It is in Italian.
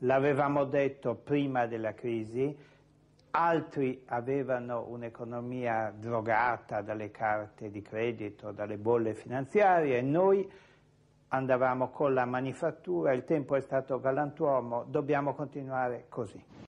l'avevamo detto prima della crisi, altri avevano un'economia drogata dalle carte di credito, dalle bolle finanziarie, e noi andavamo con la manifattura, il tempo è stato galantuomo, dobbiamo continuare così.